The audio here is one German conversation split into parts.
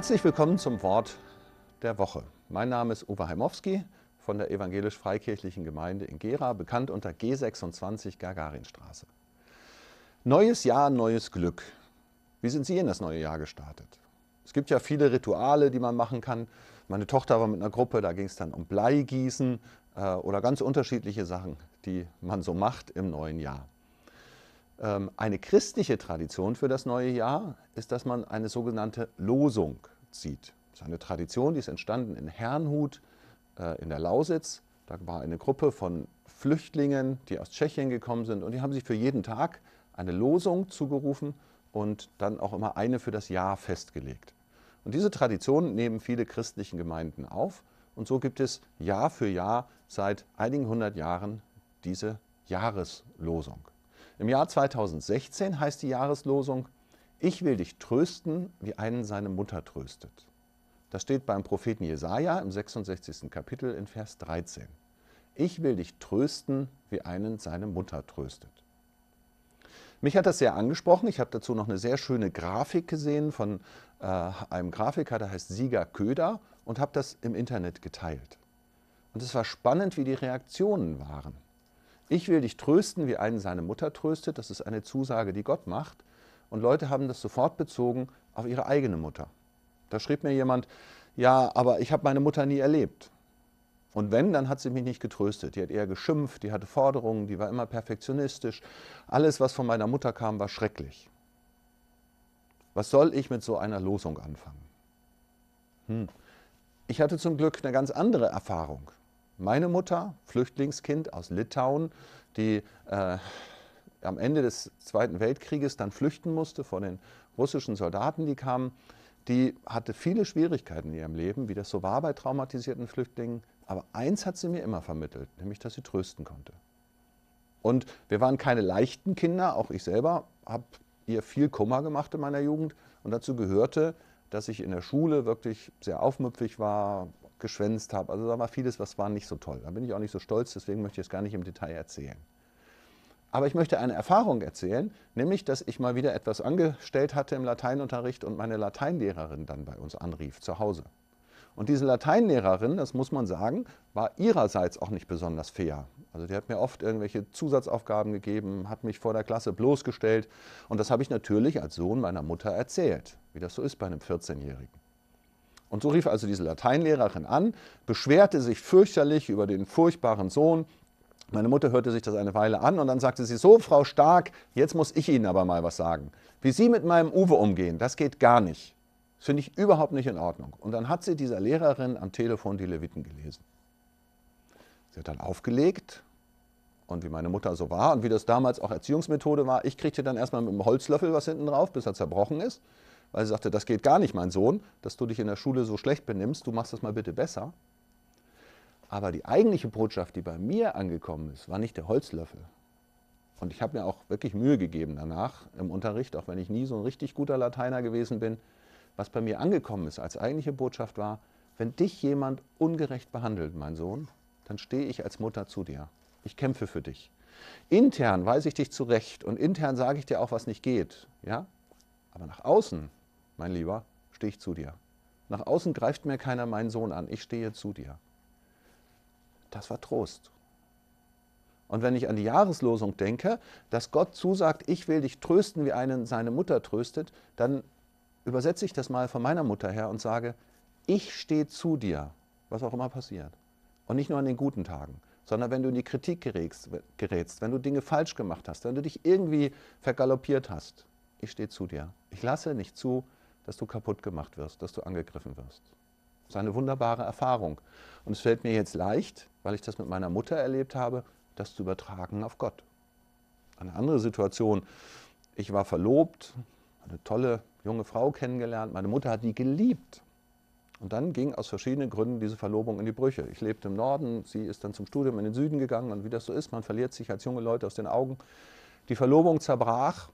Herzlich willkommen zum Wort der Woche. Mein Name ist Uwe Heimowski von der Evangelisch-Freikirchlichen Gemeinde in Gera, bekannt unter G26 Gagarinstraße. Neues Jahr, neues Glück. Wie sind Sie in das neue Jahr gestartet? Es gibt ja viele Rituale, die man machen kann. Meine Tochter war mit einer Gruppe, da ging es dann um Bleigießen äh, oder ganz unterschiedliche Sachen, die man so macht im neuen Jahr. Ähm, eine christliche Tradition für das neue Jahr ist, dass man eine sogenannte Losung zieht. Das ist eine Tradition, die ist entstanden in Herrnhut äh, in der Lausitz. Da war eine Gruppe von Flüchtlingen, die aus Tschechien gekommen sind und die haben sich für jeden Tag eine Losung zugerufen und dann auch immer eine für das Jahr festgelegt. Und diese Tradition nehmen viele christlichen Gemeinden auf und so gibt es Jahr für Jahr seit einigen hundert Jahren diese Jahreslosung. Im Jahr 2016 heißt die Jahreslosung, ich will dich trösten, wie einen seine Mutter tröstet. Das steht beim Propheten Jesaja im 66. Kapitel in Vers 13. Ich will dich trösten, wie einen seine Mutter tröstet. Mich hat das sehr angesprochen. Ich habe dazu noch eine sehr schöne Grafik gesehen von äh, einem Grafiker, der heißt Sieger Köder und habe das im Internet geteilt. Und es war spannend, wie die Reaktionen waren. Ich will dich trösten, wie einen seine Mutter tröstet. Das ist eine Zusage, die Gott macht. Und Leute haben das sofort bezogen auf ihre eigene Mutter. Da schrieb mir jemand, ja, aber ich habe meine Mutter nie erlebt. Und wenn, dann hat sie mich nicht getröstet. Die hat eher geschimpft, die hatte Forderungen, die war immer perfektionistisch. Alles, was von meiner Mutter kam, war schrecklich. Was soll ich mit so einer Losung anfangen? Hm. Ich hatte zum Glück eine ganz andere Erfahrung. Meine Mutter, Flüchtlingskind aus Litauen, die äh, am Ende des Zweiten Weltkrieges dann flüchten musste vor den russischen Soldaten, die kamen, die hatte viele Schwierigkeiten in ihrem Leben, wie das so war bei traumatisierten Flüchtlingen. Aber eins hat sie mir immer vermittelt, nämlich, dass sie trösten konnte. Und wir waren keine leichten Kinder, auch ich selber habe ihr viel Kummer gemacht in meiner Jugend. Und dazu gehörte, dass ich in der Schule wirklich sehr aufmüpfig war, geschwänzt habe. Also da war vieles, was war nicht so toll. Da bin ich auch nicht so stolz, deswegen möchte ich es gar nicht im Detail erzählen. Aber ich möchte eine Erfahrung erzählen, nämlich, dass ich mal wieder etwas angestellt hatte im Lateinunterricht und meine Lateinlehrerin dann bei uns anrief zu Hause. Und diese Lateinlehrerin, das muss man sagen, war ihrerseits auch nicht besonders fair. Also die hat mir oft irgendwelche Zusatzaufgaben gegeben, hat mich vor der Klasse bloßgestellt und das habe ich natürlich als Sohn meiner Mutter erzählt, wie das so ist bei einem 14-Jährigen. Und so rief also diese Lateinlehrerin an, beschwerte sich fürchterlich über den furchtbaren Sohn. Meine Mutter hörte sich das eine Weile an und dann sagte sie, so Frau Stark, jetzt muss ich Ihnen aber mal was sagen. Wie Sie mit meinem Uwe umgehen, das geht gar nicht. Das finde ich überhaupt nicht in Ordnung. Und dann hat sie dieser Lehrerin am Telefon die Leviten gelesen. Sie hat dann aufgelegt und wie meine Mutter so war und wie das damals auch Erziehungsmethode war, ich kriegte dann erstmal mit einem Holzlöffel was hinten drauf, bis er zerbrochen ist weil sie sagte, das geht gar nicht, mein Sohn, dass du dich in der Schule so schlecht benimmst, du machst das mal bitte besser. Aber die eigentliche Botschaft, die bei mir angekommen ist, war nicht der Holzlöffel. Und ich habe mir auch wirklich Mühe gegeben danach im Unterricht, auch wenn ich nie so ein richtig guter Lateiner gewesen bin. Was bei mir angekommen ist als eigentliche Botschaft war, wenn dich jemand ungerecht behandelt, mein Sohn, dann stehe ich als Mutter zu dir. Ich kämpfe für dich. Intern weise ich dich zurecht und intern sage ich dir auch, was nicht geht. Ja? Aber nach außen mein Lieber, stehe ich zu dir. Nach außen greift mir keiner meinen Sohn an, ich stehe zu dir. Das war Trost. Und wenn ich an die Jahreslosung denke, dass Gott zusagt, ich will dich trösten, wie einen seine Mutter tröstet, dann übersetze ich das mal von meiner Mutter her und sage, ich stehe zu dir, was auch immer passiert. Und nicht nur an den guten Tagen, sondern wenn du in die Kritik gerätst, wenn du Dinge falsch gemacht hast, wenn du dich irgendwie vergaloppiert hast. Ich stehe zu dir. Ich lasse nicht zu, dass du kaputt gemacht wirst, dass du angegriffen wirst. Das ist eine wunderbare Erfahrung. Und es fällt mir jetzt leicht, weil ich das mit meiner Mutter erlebt habe, das zu übertragen auf Gott. Eine andere Situation. Ich war verlobt, eine tolle junge Frau kennengelernt. Meine Mutter hat die geliebt. Und dann ging aus verschiedenen Gründen diese Verlobung in die Brüche. Ich lebte im Norden, sie ist dann zum Studium in den Süden gegangen und wie das so ist, man verliert sich als junge Leute aus den Augen. Die Verlobung zerbrach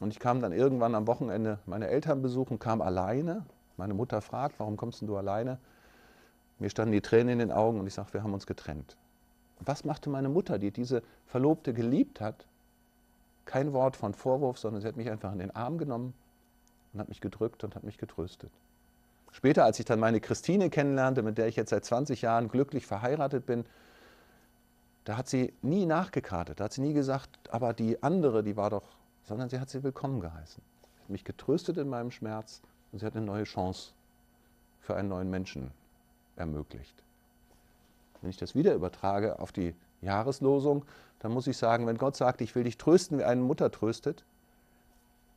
und ich kam dann irgendwann am Wochenende meine Eltern besuchen, kam alleine. Meine Mutter fragt, warum kommst du alleine? Mir standen die Tränen in den Augen und ich sagte, wir haben uns getrennt. Was machte meine Mutter, die diese Verlobte geliebt hat? Kein Wort von Vorwurf, sondern sie hat mich einfach in den Arm genommen und hat mich gedrückt und hat mich getröstet. Später, als ich dann meine Christine kennenlernte, mit der ich jetzt seit 20 Jahren glücklich verheiratet bin, da hat sie nie nachgekartet, da hat sie nie gesagt, aber die andere, die war doch sondern sie hat sie willkommen geheißen. Sie hat mich getröstet in meinem Schmerz und sie hat eine neue Chance für einen neuen Menschen ermöglicht. Wenn ich das wieder übertrage auf die Jahreslosung, dann muss ich sagen, wenn Gott sagt, ich will dich trösten, wie eine Mutter tröstet,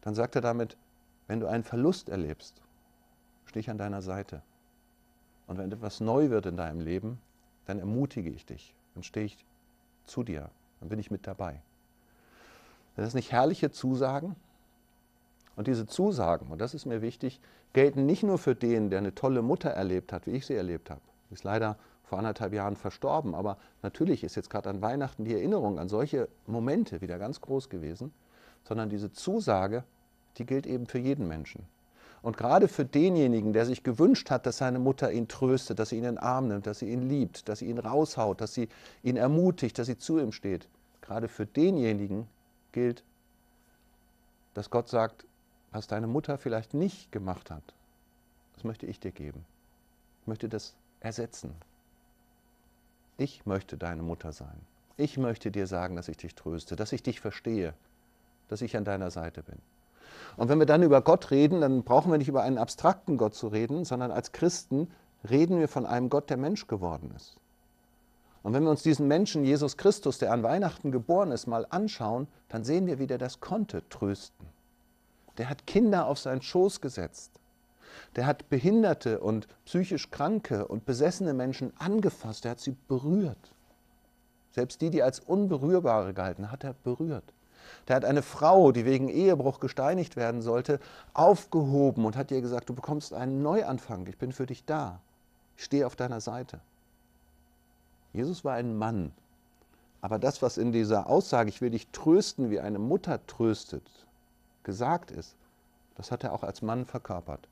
dann sagt er damit, wenn du einen Verlust erlebst, stehe ich an deiner Seite. Und wenn etwas neu wird in deinem Leben, dann ermutige ich dich, dann stehe ich zu dir, dann bin ich mit dabei. Das ist nicht herrliche Zusagen. Und diese Zusagen, und das ist mir wichtig, gelten nicht nur für den, der eine tolle Mutter erlebt hat, wie ich sie erlebt habe. Sie Ist leider vor anderthalb Jahren verstorben, aber natürlich ist jetzt gerade an Weihnachten die Erinnerung an solche Momente wieder ganz groß gewesen, sondern diese Zusage, die gilt eben für jeden Menschen. Und gerade für denjenigen, der sich gewünscht hat, dass seine Mutter ihn tröstet, dass sie ihn in den Arm nimmt, dass sie ihn liebt, dass sie ihn raushaut, dass sie ihn ermutigt, dass sie zu ihm steht, gerade für denjenigen gilt, dass Gott sagt, was deine Mutter vielleicht nicht gemacht hat, das möchte ich dir geben. Ich möchte das ersetzen. Ich möchte deine Mutter sein. Ich möchte dir sagen, dass ich dich tröste, dass ich dich verstehe, dass ich an deiner Seite bin. Und wenn wir dann über Gott reden, dann brauchen wir nicht über einen abstrakten Gott zu reden, sondern als Christen reden wir von einem Gott, der Mensch geworden ist. Und wenn wir uns diesen Menschen, Jesus Christus, der an Weihnachten geboren ist, mal anschauen, dann sehen wir, wie der das konnte, trösten. Der hat Kinder auf seinen Schoß gesetzt. Der hat behinderte und psychisch kranke und besessene Menschen angefasst. Der hat sie berührt. Selbst die, die als unberührbare galten, hat er berührt. Der hat eine Frau, die wegen Ehebruch gesteinigt werden sollte, aufgehoben und hat ihr gesagt, du bekommst einen Neuanfang, ich bin für dich da, ich stehe auf deiner Seite. Jesus war ein Mann. Aber das, was in dieser Aussage, ich will dich trösten, wie eine Mutter tröstet, gesagt ist, das hat er auch als Mann verkörpert.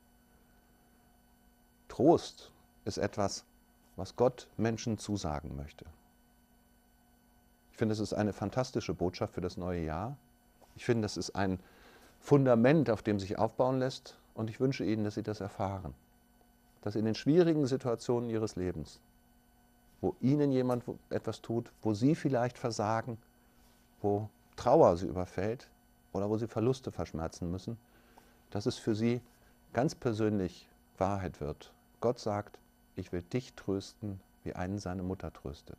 Trost ist etwas, was Gott Menschen zusagen möchte. Ich finde, es ist eine fantastische Botschaft für das neue Jahr. Ich finde, das ist ein Fundament, auf dem sich aufbauen lässt. Und ich wünsche Ihnen, dass Sie das erfahren. Dass in den schwierigen Situationen Ihres Lebens wo ihnen jemand etwas tut, wo sie vielleicht versagen, wo Trauer sie überfällt oder wo sie Verluste verschmerzen müssen, dass es für sie ganz persönlich Wahrheit wird. Gott sagt, ich will dich trösten, wie einen seine Mutter tröstet.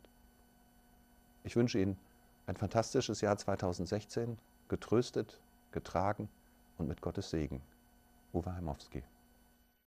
Ich wünsche Ihnen ein fantastisches Jahr 2016, getröstet, getragen und mit Gottes Segen. Uwe Heimowski.